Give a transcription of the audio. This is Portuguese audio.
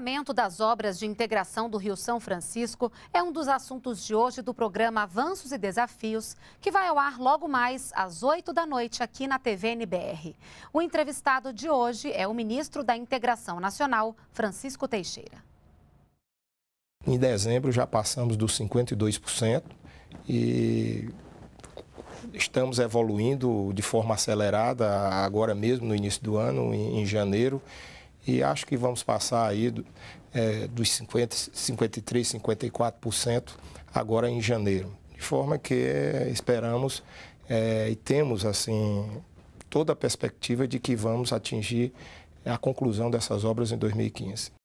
andamento das obras de integração do Rio São Francisco é um dos assuntos de hoje do programa Avanços e Desafios, que vai ao ar logo mais às 8 da noite aqui na TV NBR. O entrevistado de hoje é o ministro da Integração Nacional, Francisco Teixeira. Em dezembro já passamos dos 52% e estamos evoluindo de forma acelerada agora mesmo no início do ano, em janeiro e acho que vamos passar aí do, é, dos 50, 53, 54% agora em janeiro. De forma que é, esperamos é, e temos assim toda a perspectiva de que vamos atingir a conclusão dessas obras em 2015.